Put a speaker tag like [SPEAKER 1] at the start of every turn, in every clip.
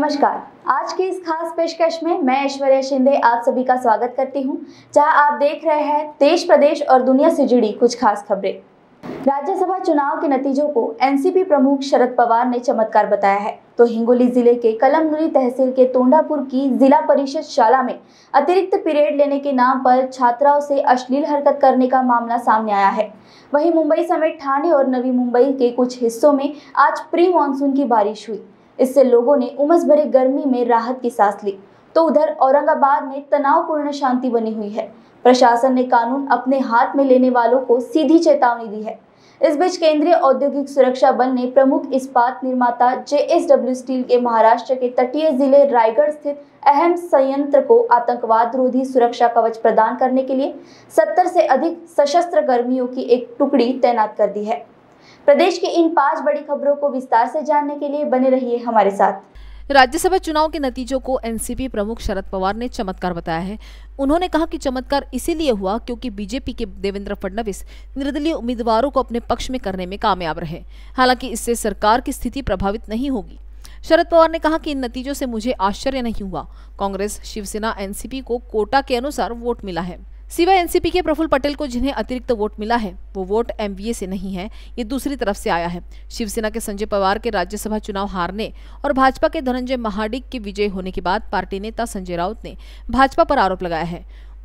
[SPEAKER 1] नमस्कार आज की इस खास पेशकश में मैं ऐश्वर्या शिंदे आप सभी का स्वागत करती हूं चाहे आप देख रहे हैं देश प्रदेश और दुनिया से जुड़ी कुछ खास खबरें राज्यसभा चुनाव के नतीजों को एनसीपी प्रमुख शरद पवार ने चमत्कार बताया है तो हिंगोली जिले के कलमनुरी तहसील के तोंडापुर की जिला परिषद शाला में अतिरिक्त पीरियड लेने के नाम पर छात्राओं से अश्लील हरकत करने का मामला सामने आया है वहीं मुंबई समेत ठाणे और नवी मुंबई के कुछ हिस्सों में आज प्री मानसून की बारिश हुई इससे लोगों ने उमस भरे गर्मी में राहत की सांस ली तो उधर औरंगाबाद में तनावपूर्ण शांति बनी हुई है प्रशासन ने कानून अपने हाथ में लेने वालों को सीधी चेतावनी दी है इस बीच केंद्रीय औद्योगिक सुरक्षा बल ने प्रमुख इस्पात निर्माता डब्ल्यू स्टील के महाराष्ट्र के तटीय जिले रायगढ़ स्थित अहम संयंत्र को आतंकवाद रोधी सुरक्षा कवच प्रदान करने के लिए 70 से अधिक सशस्त्र कर्मियों की एक टुकड़ी तैनात कर दी है प्रदेश की इन पांच बड़ी खबरों को विस्तार से जानने के लिए बने रहिए हमारे साथ राज्यसभा चुनाव के नतीजों को एनसीपी प्रमुख शरद
[SPEAKER 2] पवार ने चमत्कार बताया है उन्होंने कहा कि चमत्कार इसीलिए हुआ क्योंकि बीजेपी के देवेंद्र फडणवीस निर्दलीय उम्मीदवारों को अपने पक्ष में करने में कामयाब रहे हालांकि इससे सरकार की स्थिति प्रभावित नहीं होगी शरद पवार ने कहा कि इन नतीजों से मुझे आश्चर्य नहीं हुआ कांग्रेस शिवसेना एनसीपी को कोटा के अनुसार वोट मिला है सिवाय एनसीपी के प्रफुल्ल पटेल को जिन्हें अतिरिक्त वोट मिला है वो वोट एमवीए से नहीं है ये दूसरी तरफ से आया है शिवसेना के संजय पवार के राज्यसभा चुनाव हारने और भाजपा के धनंजय महाडिक के विजय होने के बाद पार्टी नेता संजय राउत ने भाजपा पर आरोप लगाया है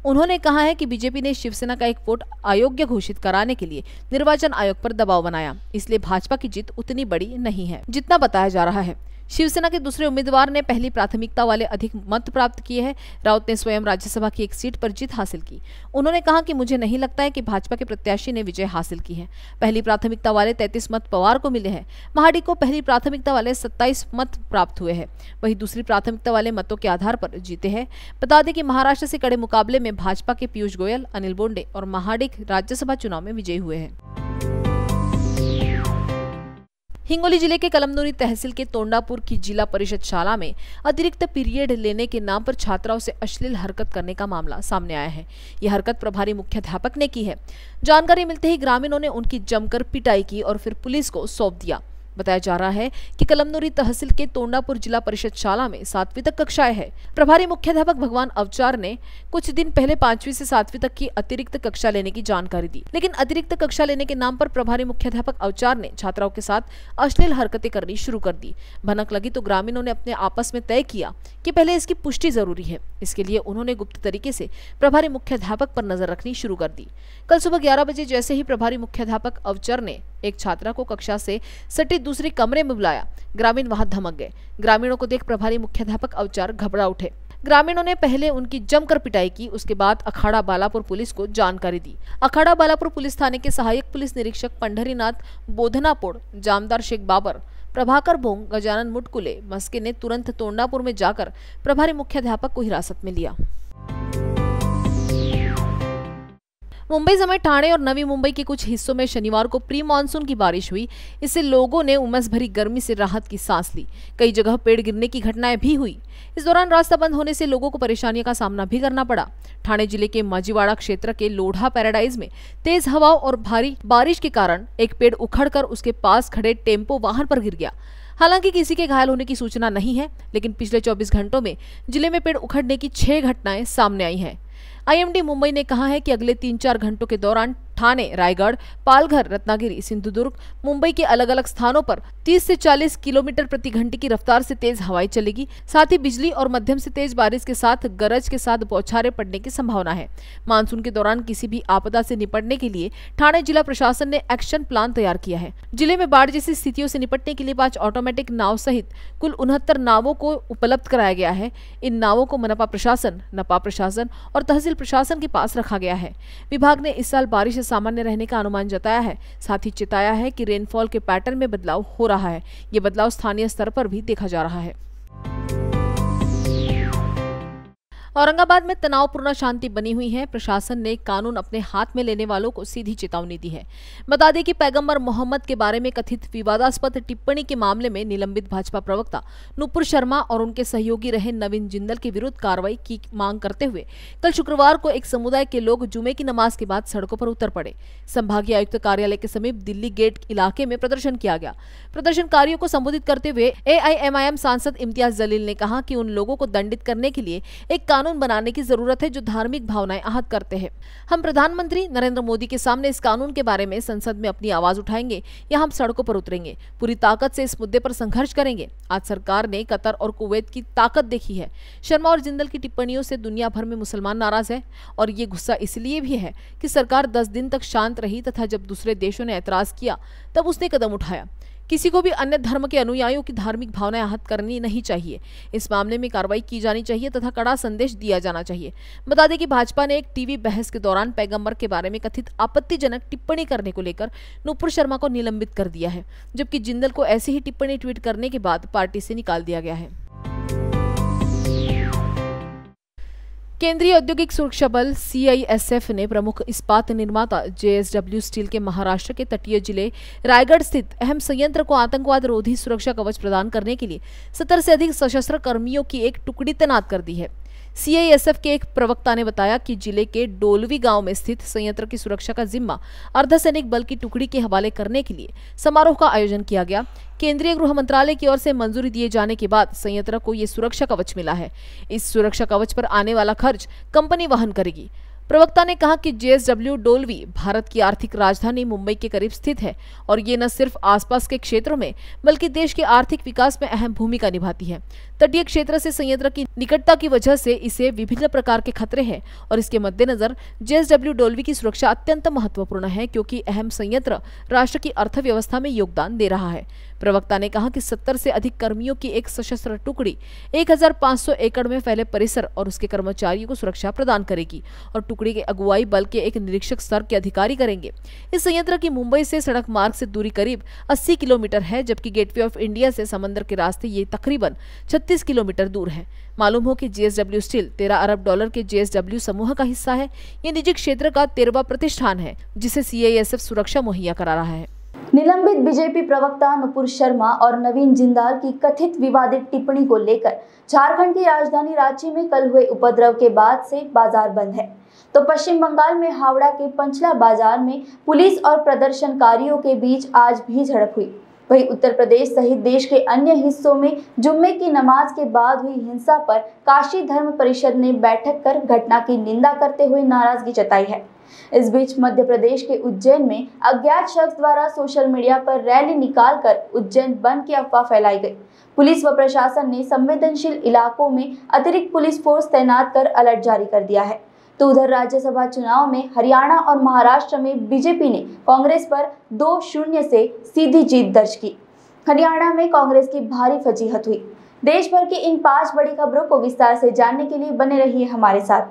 [SPEAKER 2] उन्होंने कहा है कि बीजेपी ने शिवसेना का एक वोट अयोग्य घोषित कराने के लिए निर्वाचन आयोग पर दबाव बनाया इसलिए भाजपा की जीत उतनी बड़ी नहीं है जितना बताया जा रहा है शिवसेना के दूसरे उम्मीदवार ने पहली प्राथमिकता वाले अधिक मत प्राप्त किए हैं राउत ने स्वयं राज्यसभा की एक सीट पर जीत हासिल की उन्होंने कहा कि मुझे नहीं लगता है कि भाजपा के प्रत्याशी ने विजय हासिल की है पहली प्राथमिकता वाले तैतीस मत पवार को मिले हैं महाडी को पहली प्राथमिकता वाले सत्ताईस मत प्राप्त हुए हैं वही दूसरी प्राथमिकता वाले मतों के आधार पर जीते हैं बता दें कि महाराष्ट्र से कड़े मुकाबले में भाजपा के पीयूष गोयल अनिल बोंडे और महाडिक राज्यसभा चुनाव में विजयी हुए हैं हिंगोली जिले के कलमदोनी तहसील के तोंडापुर की जिला परिषद शाला में अतिरिक्त पीरियड लेने के नाम पर छात्राओं से अश्लील हरकत करने का मामला सामने आया है यह हरकत प्रभारी मुख्याध्यापक ने की है जानकारी मिलते ही ग्रामीणों ने उनकी जमकर पिटाई की और फिर पुलिस को सौंप दिया बताया जा रहा है कि कलमनोरी तहसील के तोंडापुर जिला परिषद शाला में सातवीं तक कक्षाएं हैं प्रभारी मुख्याध्यापक भगवान अवचार ने कुछ दिन पहले पांचवी से सातवीं तक की अतिरिक्त कक्षा लेने की जानकारी दी लेकिन अतिरिक्त कक्षा लेने के नाम पर प्रभारी मुख्याध्यापक अवचार ने छात्राओं के साथ अश्लील हरकते करनी शुरू कर दी भनक लगी तो ग्रामीणों ने अपने आपस में तय किया कि पहले इसकी पुष्टि जरूरी है इसके लिए उन्होंने गुप्त तरीके से प्रभारी मुख्याध्यापक पर नजर रखनी शुरू कर दी कल सुबह ग्यारह बजे जैसे ही प्रभारी मुख्याध्यापक अवचर ने एक छात्रा को कक्षा से सटे दूसरे कमरे में बुलाया ग्रामीण वहां धमक गए ग्रामीणों को देख प्रभारी मुख्याध्यापक अवचार घबरा उठे ग्रामीणों ने पहले उनकी जमकर पिटाई की उसके बाद अखाड़ा बालापुर पुलिस को जानकारी दी अखाड़ा बालापुर पुलिस थाने के सहायक पुलिस निरीक्षक पंढरीनाथ बोधनापुर जामदार शेख बाबर प्रभाकर भोंग गजानन मुटकुले मस्के ने तुरंत तोंडापुर में जाकर प्रभारी मुख्याध्यापक को हिरासत में लिया मुंबई समेत ठाणे और नवी मुंबई के कुछ हिस्सों में शनिवार को प्री मानसून की बारिश हुई इससे लोगों ने उमस भरी गर्मी से राहत की सांस ली कई जगह पेड़ गिरने की घटनाएं भी हुई इस दौरान रास्ता बंद होने से लोगों को परेशानियों का सामना भी करना पड़ा ठाणे जिले के माजीवाड़ा क्षेत्र के लोढ़ा पैराडाइज में तेज हवाओं और भारी बारिश के कारण एक पेड़ उखड़कर उसके पास खड़े टेम्पो वाहन पर गिर गया हालांकि किसी के घायल होने की सूचना नहीं है लेकिन पिछले 24 घंटों में जिले में पेड़ उखड़ने की छह घटनाएं सामने आई हैं आईएमडी मुंबई ने कहा है कि अगले तीन चार घंटों के दौरान ठाणे रायगढ़ पालघर रत्नागिरी सिंधुदुर्ग मुंबई के अलग अलग स्थानों पर 30 से 40 किलोमीटर प्रति घंटे की रफ्तार से तेज हवाएं चलेगी साथ ही बिजली और मध्यम से तेज बारिश के साथ गरज के साथ बौछारें पड़ने की संभावना है मानसून के दौरान किसी भी आपदा से निपटने के लिए ठाणे जिला प्रशासन ने एक्शन प्लान तैयार किया है जिले में बाढ़ जैसी स्थितियों से निपटने के लिए पांच ऑटोमेटिक नाव सहित कुल उनहत्तर नावों को उपलब्ध कराया गया है इन नावों को मनपा प्रशासन नपा प्रशासन और तहसील प्रशासन के पास रखा गया है विभाग ने इस साल बारिश सामान्य रहने का अनुमान जताया है साथ ही चेताया है कि रेनफॉल के पैटर्न में बदलाव हो रहा है ये बदलाव स्थानीय स्तर पर भी देखा जा रहा है औरंगाबाद में तनावपूर्ण शांति बनी हुई है प्रशासन ने कानून अपने हाथ में लेने वालों को सीधी चेतावनी दी है बता दें कि पैगंबर मोहम्मद के बारे में कथित विवादास्पद टिप्पणी के मामले में निलंबित भाजपा प्रवक्ता नुपुर शर्मा और उनके सहयोगी रहे नवीन जिंदल के विरुद्ध कार्रवाई की मांग करते हुए कल शुक्रवार को एक समुदाय के लोग जुमे की नमाज के बाद सड़कों पर उतर पड़े संभागीय आयुक्त कार्यालय के समीप दिल्ली गेट इलाके में प्रदर्शन किया गया प्रदर्शनकारियों को संबोधित करते हुए ए सांसद इम्तियाज जलील ने कहा की उन लोगों को दंडित करने के लिए एक कानून कानून बनाने की जरूरत है जो धार्मिक भावनाएं आहत करते हैं हम प्रधानमंत्री नरेंद्र मोदी के सामने इस कानून के बारे में संसद में अपनी आवाज उठाएंगे या हम सड़कों पर उतरेंगे पूरी ताकत से इस मुद्दे पर संघर्ष करेंगे आज सरकार ने कतर और कुवैत की ताकत देखी है शर्मा और जिंदल की टिप्पणियों से दुनिया भर में मुसलमान नाराज है और ये गुस्सा इसलिए भी है कि सरकार दस दिन तक शांत रही तथा जब दूसरे देशों ने ऐतराज किया तब उसने कदम उठाया किसी को भी अन्य धर्म के अनुयायियों की धार्मिक भावनाएं आहत करनी नहीं चाहिए इस मामले में कार्रवाई की जानी चाहिए तथा कड़ा संदेश दिया जाना चाहिए बता दें कि भाजपा ने एक टीवी बहस के दौरान पैगम्बर के बारे में कथित आपत्तिजनक टिप्पणी करने को लेकर नूपुर शर्मा को निलंबित कर दिया है जबकि जिंदल को ऐसी ही टिप्पणी ट्वीट करने के बाद पार्टी से निकाल दिया गया है केंद्रीय औद्योगिक सुरक्षा बल सीआईएसएफ ने प्रमुख इस्पात निर्माता जेएसडब्ल्यू स्टील के महाराष्ट्र के तटीय जिले रायगढ़ स्थित अहम संयंत्र को आतंकवाद रोधी सुरक्षा कवच प्रदान करने के लिए सत्तर से अधिक सशस्त्र कर्मियों की एक टुकड़ी तैनात कर दी है सीआईएसएफ के एक प्रवक्ता ने बताया कि जिले के डोलवी गांव में स्थित संयंत्र की सुरक्षा का जिम्मा अर्धसैनिक बल की टुकड़ी के हवाले करने के लिए समारोह का आयोजन किया गया केंद्रीय गृह मंत्रालय की ओर से मंजूरी दिए जाने के बाद संयंत्र को ये सुरक्षा कवच मिला है इस सुरक्षा कवच पर आने वाला खर्च कंपनी वहन करेगी प्रवक्ता ने कहा कि जेएसडब्ल्यू डोलवी भारत की आर्थिक राजधानी मुंबई के करीब स्थित है और ये न सिर्फ आसपास के क्षेत्रों में बल्कि देश के आर्थिक विकास में अहम भूमिका निभाती है तटीय क्षेत्र से संयंत्र की निकटता की वजह से इसे विभिन्न प्रकार के खतरे हैं और इसके मद्देनजर जेएसडब्ल्यू डोलवी की सुरक्षा अत्यंत महत्वपूर्ण है क्योंकि अहम संयंत्र राष्ट्र की अर्थव्यवस्था में योगदान दे रहा है प्रवक्ता ने कहा कि 70 से अधिक कर्मियों की एक सशस्त्र टुकड़ी 1500 एकड़ में फैले परिसर और उसके कर्मचारियों को सुरक्षा प्रदान करेगी और टुकड़ी के अगुवाई बल के एक निरीक्षक स्तर के अधिकारी करेंगे इस संयंत्र की मुंबई से सड़क मार्ग से दूरी करीब अस्सी किलोमीटर है जबकि गेटवे ऑफ इंडिया से समंदर के रास्ते ये तकरीबन छत्तीस किलोमीटर दूर है मालूम हो कि जीएसडब्ल्यू स्टील तेरह अरब डॉलर के जीएसडब्ल्यू समूह का हिस्सा है ये निजी क्षेत्र का तेरवा प्रतिष्ठान है जिसे सीआईएसएफ सुरक्षा मुहैया करा रहा है
[SPEAKER 1] निलंबित बीजेपी प्रवक्ता नुपुर शर्मा और नवीन जिंदाल की कथित विवादित टिप्पणी को लेकर झारखंड की राजधानी रांची में कल हुए उपद्रव के बाद से बाजार बंद है तो पश्चिम बंगाल में हावड़ा के पंचला बाजार में पुलिस और प्रदर्शनकारियों के बीच आज भी झड़प हुई वहीं उत्तर प्रदेश सहित देश के अन्य हिस्सों में जुम्मे की नमाज के बाद हुई हिंसा पर काशी धर्म परिषद ने बैठक कर घटना की निंदा करते हुए नाराजगी जताई है इस बीच मध्य प्रदेश के उज्जैन में अज्ञात शख्स द्वारा सोशल मीडिया पर रैली निकालकर उज्जैन बंद की अफवाह फैलाई गई पुलिस व प्रशासन ने संवेदनशील इलाकों में अतिरिक्त पुलिस फोर्स तैनात कर अलर्ट जारी कर दिया है तो उधर राज्यसभा चुनाव में हरियाणा और महाराष्ट्र में बीजेपी ने कांग्रेस पर दो शून्य से सीधी जीत दर्ज की हरियाणा में कांग्रेस की भारी फजीहत हुई देश भर की इन पांच बड़ी खबरों को विस्तार से जानने के लिए बने रही हमारे साथ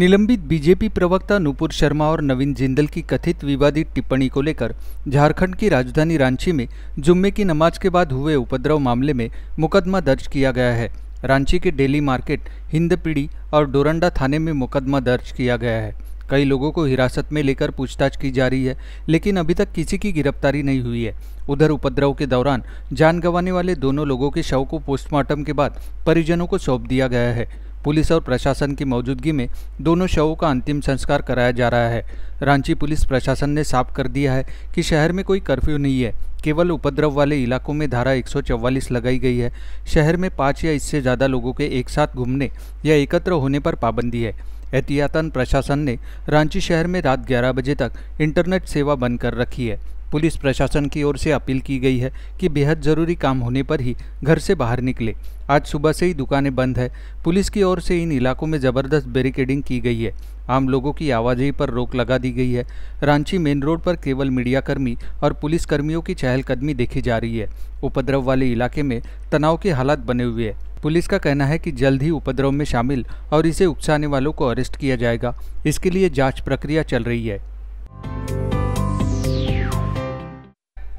[SPEAKER 3] निलंबित बीजेपी प्रवक्ता नुपुर शर्मा और नवीन जिंदल की कथित विवादित टिप्पणी को लेकर झारखंड की राजधानी रांची में जुम्मे की नमाज के बाद हुए उपद्रव मामले में मुकदमा दर्ज किया गया है रांची के डेली मार्केट हिंदपीढ़ी और डोरंडा थाने में मुकदमा दर्ज किया गया है कई लोगों को हिरासत में लेकर पूछताछ की जा रही है लेकिन अभी तक किसी की गिरफ्तारी नहीं हुई है उधर उपद्रव के दौरान जान गंवाने वाले दोनों लोगों के शव को पोस्टमार्टम के बाद परिजनों को सौंप दिया गया है पुलिस और प्रशासन की मौजूदगी में दोनों शवों का अंतिम संस्कार कराया जा रहा है रांची पुलिस प्रशासन ने साफ कर दिया है कि शहर में कोई कर्फ्यू नहीं है केवल उपद्रव वाले इलाकों में धारा 144 लगाई गई है शहर में पाँच या इससे ज़्यादा लोगों के एक साथ घूमने या एकत्र होने पर पाबंदी है एहतियातन प्रशासन ने रांची शहर में रात 11 बजे तक इंटरनेट सेवा बंद कर रखी है पुलिस प्रशासन की ओर से अपील की गई है कि बेहद ज़रूरी काम होने पर ही घर से बाहर निकले आज सुबह से ही दुकानें बंद है पुलिस की ओर से इन इलाकों में ज़बरदस्त बैरिकेडिंग की गई है आम लोगों की आवाजाही पर रोक लगा दी गई है रांची मेन रोड पर केवल मीडियाकर्मी और पुलिसकर्मियों की चहलकदमी देखी जा रही है उपद्रव वाले इलाके में तनाव के हालात बने हुए हैं पुलिस का कहना है कि जल्द ही उपद्रव में शामिल और इसे उकसाने वालों को अरेस्ट किया जाएगा इसके लिए जांच प्रक्रिया चल रही है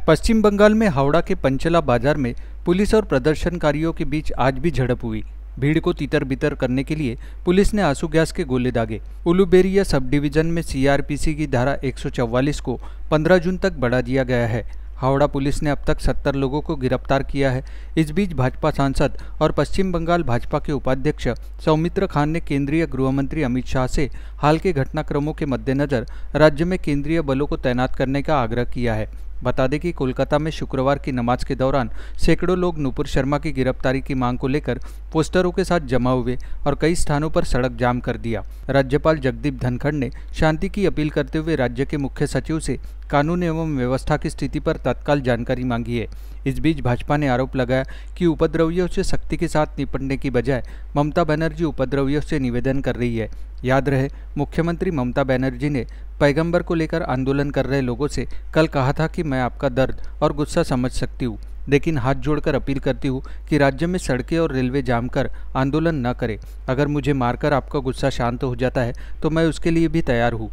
[SPEAKER 3] पश्चिम बंगाल में हावड़ा के पंचला बाजार में पुलिस और प्रदर्शनकारियों के बीच आज भी झड़प हुई भीड़ को तीतर बितर करने के लिए पुलिस ने आंसू गैस के गोले दागे उलुबेरिया सब डिवीजन में सीआरपीसी की धारा 144 को 15 जून तक बढ़ा दिया गया है हावड़ा पुलिस ने अब तक 70 लोगों को गिरफ्तार किया है इस बीच भाजपा सांसद और पश्चिम बंगाल भाजपा के उपाध्यक्ष सौमित्र खान ने केंद्रीय गृह मंत्री अमित शाह से हाल के घटनाक्रमों के मद्देनजर राज्य में केंद्रीय बलों को तैनात करने का आग्रह किया है बता दें कि कोलकाता में शुक्रवार की नमाज के दौरान सैकड़ों लोग नूपुर शर्मा की गिरफ्तारी की मांग को लेकर पोस्टरों के साथ जमा हुए और कई स्थानों पर सड़क जाम कर दिया राज्यपाल जगदीप धनखड़ ने शांति की अपील करते हुए राज्य के मुख्य सचिव से कानून एवं व्यवस्था की स्थिति पर तत्काल जानकारी मांगी है इस बीच भाजपा ने आरोप लगाया कि उपद्रवियों से सख्ती के साथ निपटने की बजाय ममता बनर्जी उपद्रवियों से निवेदन कर रही है याद रहे मुख्यमंत्री ममता बनर्जी ने पैगंबर को लेकर आंदोलन कर रहे लोगों से कल कहा था कि मैं आपका दर्द और गुस्सा समझ सकती हूँ लेकिन हाथ जोड़कर अपील करती हूँ कि राज्य में सड़कें और रेलवे जाम कर आंदोलन न करें अगर मुझे मारकर आपका गुस्सा शांत हो जाता है तो मैं उसके लिए भी तैयार हूँ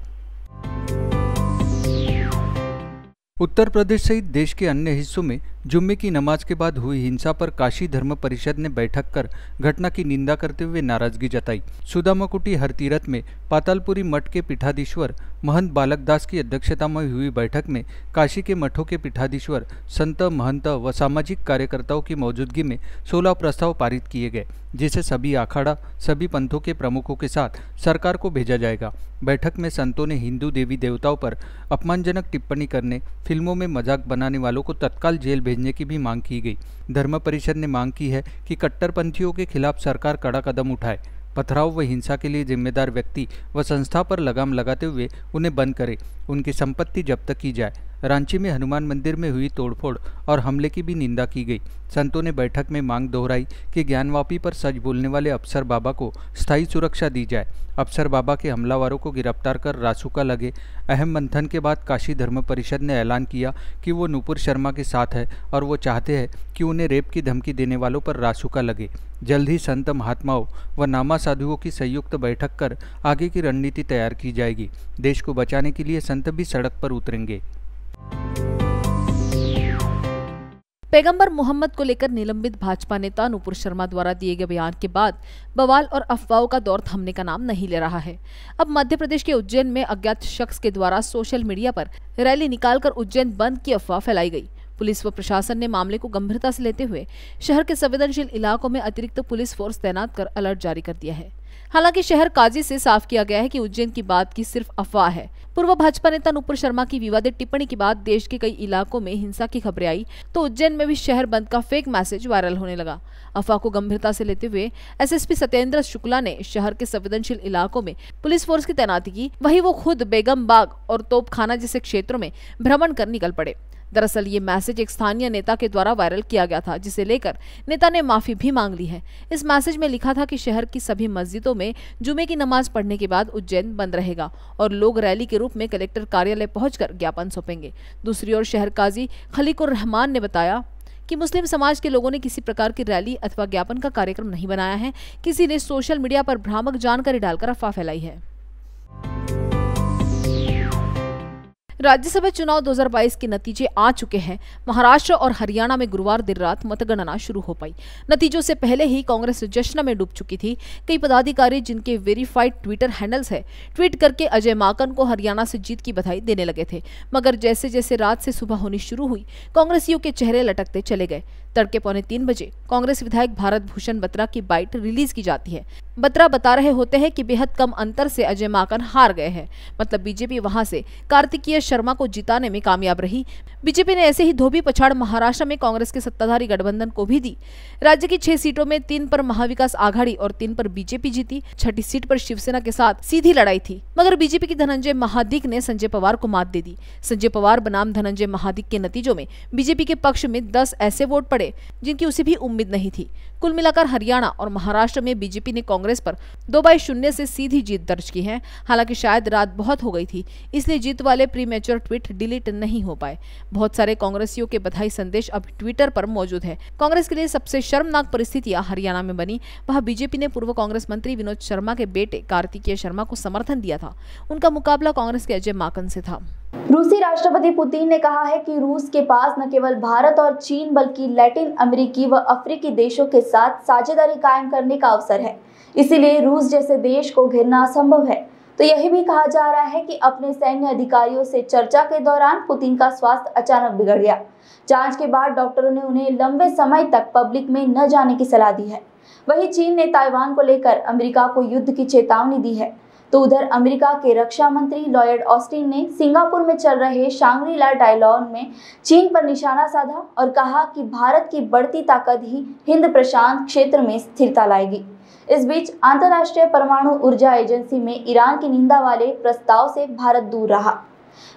[SPEAKER 3] उत्तर प्रदेश सहित देश के अन्य हिस्सों में जुम्मे की नमाज के बाद हुई हिंसा पर काशी धर्म परिषद ने बैठक कर घटना की निंदा करते हुए नाराजगी जताई सुदामाकुटी हरतीरथ में पातालपुरी मठ के पीठाधीश्वर महंत बालकदास की अध्यक्षता में हुई बैठक में काशी के मठों के पीठाधीश्वर संत महंत व सामाजिक कार्यकर्ताओं की मौजूदगी में सोलह प्रस्ताव पारित किए गए जिसे सभी आखाड़ा सभी पंथों के प्रमुखों के साथ सरकार को भेजा जाएगा बैठक में संतों ने हिंदू देवी देवताओं पर अपमानजनक टिप्पणी करने फिल्मों में मजाक बनाने वालों को तत्काल जेल भेज भेजने की भी मांग की गई धर्म परिषद ने मांग की है कि कट्टरपंथियों के खिलाफ सरकार कड़ा कदम उठाए पथराव व हिंसा के लिए जिम्मेदार व्यक्ति व संस्था पर लगाम लगाते हुए उन्हें बंद करे उनकी संपत्ति जब्त की जाए रांची में हनुमान मंदिर में हुई तोड़फोड़ और हमले की भी निंदा की गई संतों ने बैठक में मांग दोहराई कि ज्ञानवापी पर सच बोलने वाले अफसर बाबा को स्थायी सुरक्षा दी जाए अफसर बाबा के हमलावरों को गिरफ्तार कर रासुका लगे अहम मंथन के बाद काशी धर्म परिषद ने ऐलान किया कि वो नूपुर शर्मा के साथ है और वो चाहते हैं कि उन्हें रेप की धमकी देने वालों पर रासुका लगे जल्द ही संत महात्माओं व नामा साधुओं की संयुक्त बैठक कर आगे की रणनीति तैयार की जाएगी देश को बचाने के लिए संत भी सड़क पर उतरेंगे
[SPEAKER 2] पैगंबर मोहम्मद को लेकर निलंबित भाजपा नेता नूपुर शर्मा द्वारा दिए गए बयान के बाद बवाल और अफवाहों का दौर थमने का नाम नहीं ले रहा है अब मध्य प्रदेश के उज्जैन में अज्ञात शख्स के द्वारा सोशल मीडिया पर रैली निकालकर उज्जैन बंद की अफवाह फैलाई गई पुलिस व प्रशासन ने मामले को गंभीरता से लेते हुए शहर के संवेदनशील इलाकों में अतिरिक्त पुलिस फोर्स तैनात कर अलर्ट जारी कर दिया है हालांकि शहर काजी से साफ किया गया है कि उज्जैन की बात की सिर्फ अफवाह है पूर्व भाजपा नेता नुपुर शर्मा की विवादित टिप्पणी के बाद देश के कई इलाकों में हिंसा की खबरें आई तो उज्जैन में भी शहर बंद का फेक मैसेज वायरल होने लगा अफवाह को गंभीरता से लेते हुए एसएसपी सत्येंद्र शुक्ला ने शहर के संवेदनशील इलाकों में पुलिस फोर्स की तैनाती की वही वो खुद बेगम बाग और तोपखाना जैसे क्षेत्रों में भ्रमण कर निकल पड़े दरअसल ये मैसेज एक स्थानीय नेता के द्वारा वायरल किया गया था जिसे लेकर नेता ने माफी भी मांग ली है इस मैसेज में लिखा था कि शहर की सभी मस्जिदों में जुमे की नमाज पढ़ने के बाद उज्जैन बंद रहेगा और लोग रैली के रूप में कलेक्टर कार्यालय पहुंचकर ज्ञापन सौंपेंगे दूसरी ओर शहर काजी खलीकुर रहमान ने बताया कि मुस्लिम समाज के लोगों ने किसी प्रकार की रैली अथवा ज्ञापन का कार्यक्रम नहीं बनाया है किसी ने सोशल मीडिया पर भ्रामक जानकारी डालकर अफवाह फैलाई है राज्यसभा चुनाव 2022 के नतीजे आ चुके हैं महाराष्ट्र और हरियाणा में गुरुवार देर रात मतगणना शुरू हो पाई नतीजों से पहले ही कांग्रेस जश्न में डूब चुकी थी कई पदाधिकारी जिनके वेरीफाइड ट्विटर हैंडल्स है ट्वीट करके अजय माकन को हरियाणा से जीत की बधाई देने लगे थे मगर जैसे जैसे रात से सुबह होनी शुरू हुई कांग्रेसियों के चेहरे लटकते चले गए तड़के पौने तीन बजे कांग्रेस विधायक भारत भूषण बत्रा की बाइट रिलीज की जाती है बत्रा बता रहे होते हैं कि बेहद कम अंतर से अजय माकन हार गए हैं मतलब बीजेपी वहां से कार्तिकीय शर्मा को जिताने में कामयाब रही बीजेपी ने ऐसे ही धोबी पछाड़ महाराष्ट्र में कांग्रेस के सत्ताधारी गठबंधन को भी दी राज्य की छह सीटों में तीन पर महाविकास आघाड़ी और तीन पर बीजेपी जीती छठी सीट पर शिवसेना के साथ सीधी लड़ाई थी मगर बीजेपी की धनंजय महादिक ने संजय पवार को मात दे दी संजय पवार बनाम धनंजय महादिक के नतीजों में बीजेपी के पक्ष में दस ऐसे वोट पड़े आंकड़े जिनकी उसे भी उम्मीद नहीं थी कुल मिलाकर हरियाणा और महाराष्ट्र में बीजेपी ने कांग्रेस पर दो बाई शून्य से सीधी जीत दर्ज की है हालांकि शायद रात बहुत हो गई थी इसलिए जीत वाले प्रीमेचर ट्वीट डिलीट नहीं हो पाए बहुत सारे कांग्रेसियों के बधाई संदेश अब ट्विटर पर मौजूद है कांग्रेस के लिए सबसे शर्मनाक परिस्थितियां हरियाणा में बनी वहां बीजेपी ने पूर्व कांग्रेस मंत्री विनोद शर्मा के बेटे कार्तिकीय शर्मा को समर्थन दिया था उनका मुकाबला कांग्रेस के अजय माकन से था
[SPEAKER 1] रूसी राष्ट्रपति पुतिन ने कहा है कि रूस के पास न केवल भारत और चीन बल्कि लैटिन अमेरिकी व अफ्रीकी देशों के साथ साझेदारी कायम करने का अवसर है इसीलिए रूस जैसे देश को घिरना असंभव है तो यही भी कहा जा रहा है कि अपने सैन्य अधिकारियों से चर्चा के दौरान पुतिन का स्वास्थ्य अचानक बिगड़ गया जांच के बाद डॉक्टरों ने उन्हें लंबे समय तक पब्लिक में न जाने की सलाह दी है वही चीन ने ताइवान को लेकर अमेरिका को युद्ध की चेतावनी दी है तो उधर अमेरिका के रक्षा मंत्री लॉयड ऑस्टिन ने सिंगापुर में चल रहे शांग्रीला डायलॉग में चीन पर निशाना साधा और कहा कि भारत की बढ़ती ताकत ही हिंद प्रशांत क्षेत्र में स्थिरता लाएगी इस बीच अंतर्राष्ट्रीय परमाणु ऊर्जा एजेंसी में ईरान की निंदा वाले प्रस्ताव से भारत दूर रहा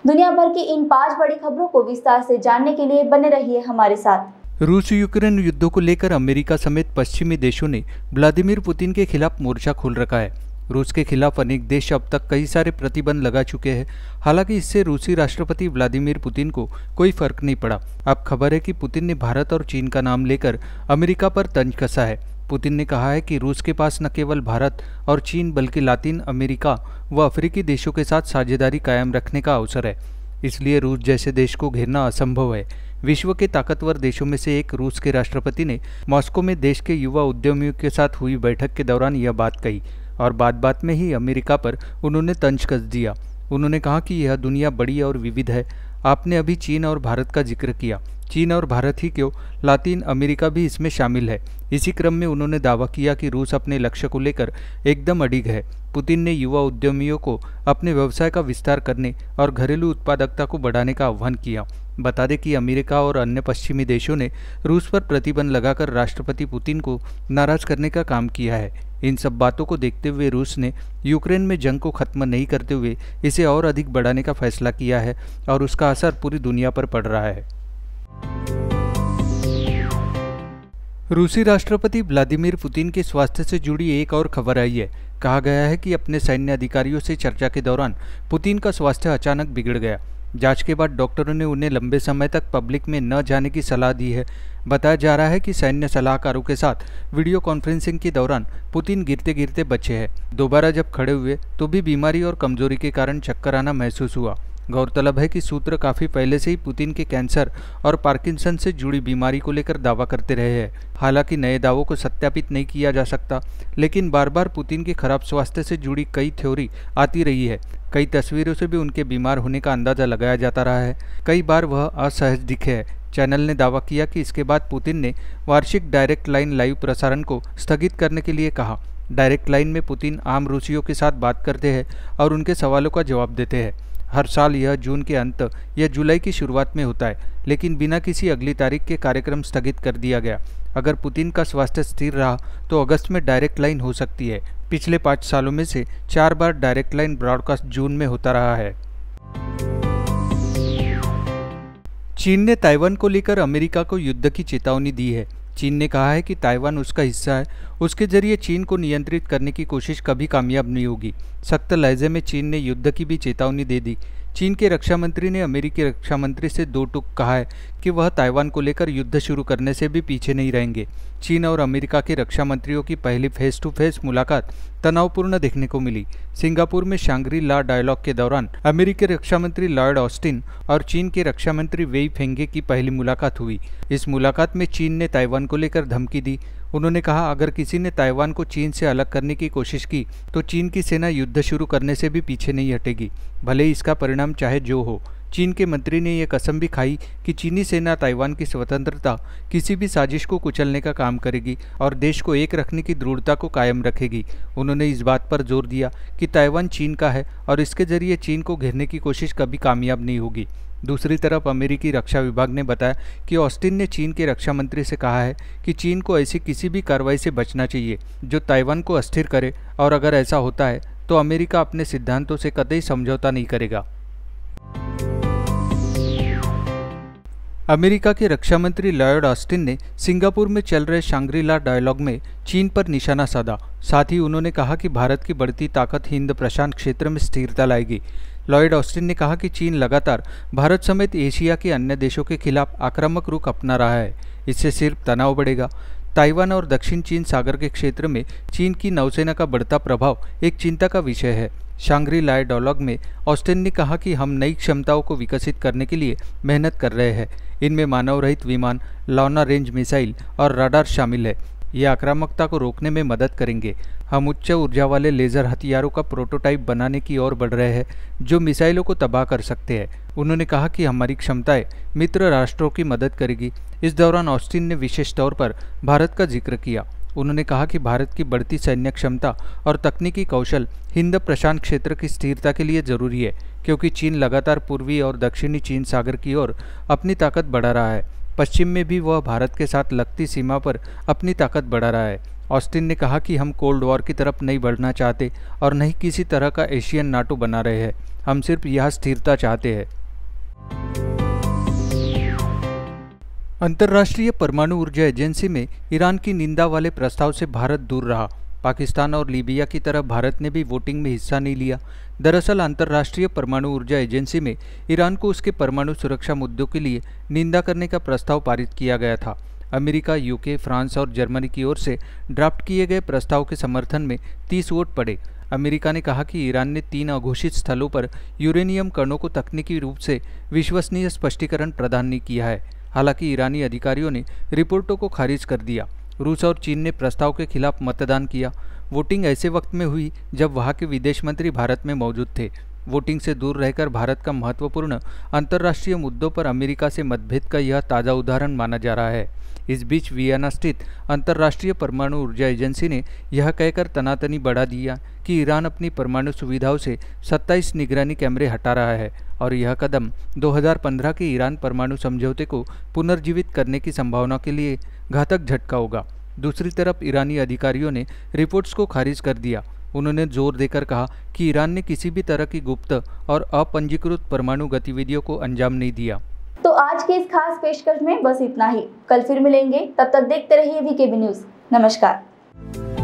[SPEAKER 1] दुनिया भर की इन पांच बड़ी खबरों को विस्तार से जानने के लिए बने रहिए हमारे साथ
[SPEAKER 3] रूस यूक्रेन युद्धों को लेकर अमेरिका समेत पश्चिमी देशों ने व्लादिमीर पुतिन के खिलाफ मोर्चा खोल रखा है रूस के खिलाफ अनेक देश अब तक कई सारे प्रतिबंध लगा चुके हैं हालांकि इससे रूसी राष्ट्रपति व्लादिमीर पुतिन को कोई फर्क नहीं पड़ा अब खबर है कि पुतिन ने भारत और चीन का नाम लेकर अमेरिका पर तंज कसा है पुतिन ने कहा है कि रूस के पास न केवल भारत और चीन बल्कि लातिन अमेरिका व अफ्रीकी देशों के साथ साझेदारी कायम रखने का अवसर है इसलिए रूस जैसे देश को घेरना असंभव है विश्व के ताकतवर देशों में से एक रूस के राष्ट्रपति ने मॉस्को में देश के युवा उद्यमियों के साथ हुई बैठक के दौरान यह बात कही और बात बात में ही अमेरिका पर उन्होंने तंज कस दिया उन्होंने कहा कि यह दुनिया बड़ी और विविध है आपने अभी चीन और भारत का जिक्र किया चीन और भारत ही क्यों लातिन अमेरिका भी इसमें शामिल है इसी क्रम में उन्होंने दावा किया कि रूस अपने लक्ष्य को लेकर एकदम अडिग है पुतिन ने युवा उद्यमियों को अपने व्यवसाय का विस्तार करने और घरेलू उत्पादकता को बढ़ाने का आह्वान किया बता दें कि अमेरिका और अन्य पश्चिमी देशों ने रूस पर प्रतिबंध लगाकर राष्ट्रपति पुतिन को नाराज करने का काम किया है इन सब बातों को देखते हुए रूस ने यूक्रेन में जंग को खत्म नहीं करते हुए इसे और अधिक बढ़ाने का फैसला किया है और उसका असर पूरी दुनिया पर पड़ रहा है रूसी राष्ट्रपति व्लादिमीर पुतिन के स्वास्थ्य से जुड़ी एक और खबर आई है कहा गया है कि अपने सैन्य अधिकारियों से चर्चा के दौरान पुतिन का स्वास्थ्य अचानक बिगड़ गया जांच के बाद डॉक्टरों ने उन्हें लंबे समय तक पब्लिक में न जाने की सलाह दी है बताया जा रहा है कि सैन्य सलाहकारों के साथ वीडियो कॉन्फ्रेंसिंग के दौरान पुतिन गिरते गिरते बचे हैं दोबारा जब खड़े हुए तो भी बीमारी और कमजोरी के कारण चक्कर आना महसूस हुआ गौरतलब है कि सूत्र काफ़ी पहले से ही पुतिन के कैंसर और पार्किंसन से जुड़ी बीमारी को लेकर दावा करते रहे हैं हालांकि नए दावों को सत्यापित नहीं किया जा सकता लेकिन बार बार पुतिन के खराब स्वास्थ्य से जुड़ी कई थ्योरी आती रही है कई तस्वीरों से भी उनके बीमार होने का अंदाज़ा लगाया जाता रहा है कई बार वह असहज दिखे है चैनल ने दावा किया कि इसके बाद पुतिन ने वार्षिक डायरेक्ट लाइन लाइव प्रसारण को स्थगित करने के लिए कहा डायरेक्ट लाइन में पुतिन आम रूसियों के साथ बात करते हैं और उनके सवालों का जवाब देते हैं हर साल यह जून के अंत या जुलाई की शुरुआत में होता है लेकिन बिना किसी अगली तारीख के कार्यक्रम स्थगित कर दिया गया अगर पुतिन का स्वास्थ्य स्थिर रहा तो अगस्त में डायरेक्ट लाइन हो सकती है पिछले पाँच सालों में से चार बार डायरेक्ट लाइन ब्रॉडकास्ट जून में होता रहा है चीन ने ताइवान को लेकर अमेरिका को युद्ध की चेतावनी दी है चीन ने कहा है कि ताइवान उसका हिस्सा है उसके जरिए चीन को नियंत्रित करने की कोशिश कभी कामयाब नहीं होगी सख्त लहजे में चीन ने युद्ध की भी चेतावनी दे दी चीन के रक्षा मंत्री ने अमेरिकी रक्षा मंत्री से दो टुक कहा है कि वह ताइवान को लेकर युद्ध शुरू करने से भी पीछे नहीं रहेंगे चीन और अमेरिका के रक्षा मंत्रियों की पहली फेस टू फेस मुलाकात तनावपूर्ण देखने को मिली सिंगापुर में शांगरी ला डायलॉग के दौरान अमेरिकी रक्षा मंत्री लॉयड ऑस्टिन और चीन के रक्षा मंत्री वेई फेंगे की पहली मुलाकात हुई इस मुलाकात में चीन ने ताइवान को लेकर धमकी दी उन्होंने कहा अगर किसी ने ताइवान को चीन से अलग करने की कोशिश की तो चीन की सेना युद्ध शुरू करने से भी पीछे नहीं हटेगी भले इसका परिणाम चाहे जो हो चीन के मंत्री ने यह कसम भी खाई कि चीनी सेना ताइवान की स्वतंत्रता किसी भी साजिश को कुचलने का काम करेगी और देश को एक रखने की दृढ़ता को कायम रखेगी उन्होंने इस बात पर जोर दिया कि ताइवान चीन का है और इसके जरिए चीन को घेरने की कोशिश कभी कामयाब नहीं होगी दूसरी तरफ अमेरिकी रक्षा विभाग ने बताया कि ऑस्टिन ने चीन के रक्षा मंत्री से कहा है कि चीन को ऐसी किसी भी कार्रवाई से बचना चाहिए जो ताइवान को अस्थिर करे और अगर ऐसा होता है तो अमेरिका अपने सिद्धांतों से कतई समझौता नहीं करेगा अमेरिका के रक्षा मंत्री लॉयड ऑस्टिन ने सिंगापुर में चल रहे शांग्रीला डायलॉग में चीन पर निशाना साधा साथ ही उन्होंने कहा कि भारत की बढ़ती ताकत हिंद प्रशांत क्षेत्र में स्थिरता लाएगी लॉयड ऑस्टिन ने कहा कि चीन लगातार भारत समेत एशिया के अन्य देशों के खिलाफ आक्रामक रुख अपना रहा है इससे सिर्फ तनाव बढ़ेगा ताइवान और दक्षिण चीन सागर के क्षेत्र में चीन की नौसेना का बढ़ता प्रभाव एक चिंता का विषय है शांग्री लाए डॉलॉग में ऑस्टिन ने कहा कि हम नई क्षमताओं को विकसित करने के लिए मेहनत कर रहे हैं इनमें मानव रहित विमान लौना रेंज मिसाइल और राडार शामिल है ये आक्रामकता को रोकने में मदद करेंगे हम उच्च ऊर्जा वाले लेज़र हथियारों का प्रोटोटाइप बनाने की ओर बढ़ रहे हैं जो मिसाइलों को तबाह कर सकते हैं उन्होंने कहा कि हमारी क्षमताएं मित्र राष्ट्रों की मदद करेगी इस दौरान ऑस्टिन ने विशेष तौर पर भारत का जिक्र किया उन्होंने कहा कि भारत की बढ़ती सैन्य क्षमता और तकनीकी कौशल हिंद प्रशांत क्षेत्र की स्थिरता के लिए जरूरी है क्योंकि चीन लगातार पूर्वी और दक्षिणी चीन सागर की ओर अपनी ताकत बढ़ा रहा है पश्चिम में भी वह भारत के साथ लगती सीमा पर अपनी ताकत बढ़ा रहा है ऑस्टिन ने कहा कि हम कोल्ड वॉर की तरफ नहीं बढ़ना चाहते और नहीं किसी तरह का एशियन नाटो बना रहे हैं हम सिर्फ यह स्थिरता चाहते हैं अंतर्राष्ट्रीय परमाणु ऊर्जा एजेंसी में ईरान की निंदा वाले प्रस्ताव से भारत दूर रहा पाकिस्तान और लीबिया की तरह भारत ने भी वोटिंग में हिस्सा नहीं लिया दरअसल अंतर्राष्ट्रीय परमाणु ऊर्जा एजेंसी में ईरान को उसके परमाणु सुरक्षा मुद्दों के लिए निंदा करने का प्रस्ताव पारित किया गया था अमेरिका यूके फ्रांस और जर्मनी की ओर से ड्राफ्ट किए गए प्रस्ताव के समर्थन में 30 वोट पड़े अमेरिका ने कहा कि ईरान ने तीन अघोषित स्थलों पर यूरेनियम कणों को तकनीकी रूप से विश्वसनीय स्पष्टीकरण प्रदान नहीं किया है हालांकि ईरानी अधिकारियों ने रिपोर्टों को खारिज कर दिया रूस और चीन ने प्रस्ताव के खिलाफ मतदान किया वोटिंग ऐसे वक्त में हुई जब वहाँ के विदेश मंत्री भारत में मौजूद थे वोटिंग से दूर रहकर भारत का महत्वपूर्ण अंतर्राष्ट्रीय मुद्दों पर अमेरिका से मतभेद का यह ताज़ा उदाहरण माना जा रहा है इस बीच वियना स्थित अंतर्राष्ट्रीय परमाणु ऊर्जा एजेंसी ने यह कहकर तनातनी बढ़ा दिया कि ईरान अपनी परमाणु सुविधाओं से 27 निगरानी कैमरे हटा रहा है और यह कदम 2015 के ईरान परमाणु समझौते को पुनर्जीवित करने की संभावना के लिए घातक झटका होगा दूसरी तरफ ईरानी अधिकारियों ने रिपोर्ट्स को खारिज कर दिया उन्होंने जोर देकर कहा कि ईरान ने किसी भी तरह की गुप्त और अपंजीकृत परमाणु गतिविधियों को अंजाम नहीं दिया
[SPEAKER 1] तो आज के इस खास पेशकश में बस इतना ही कल फिर मिलेंगे तब तक देखते रहिए न्यूज नमस्कार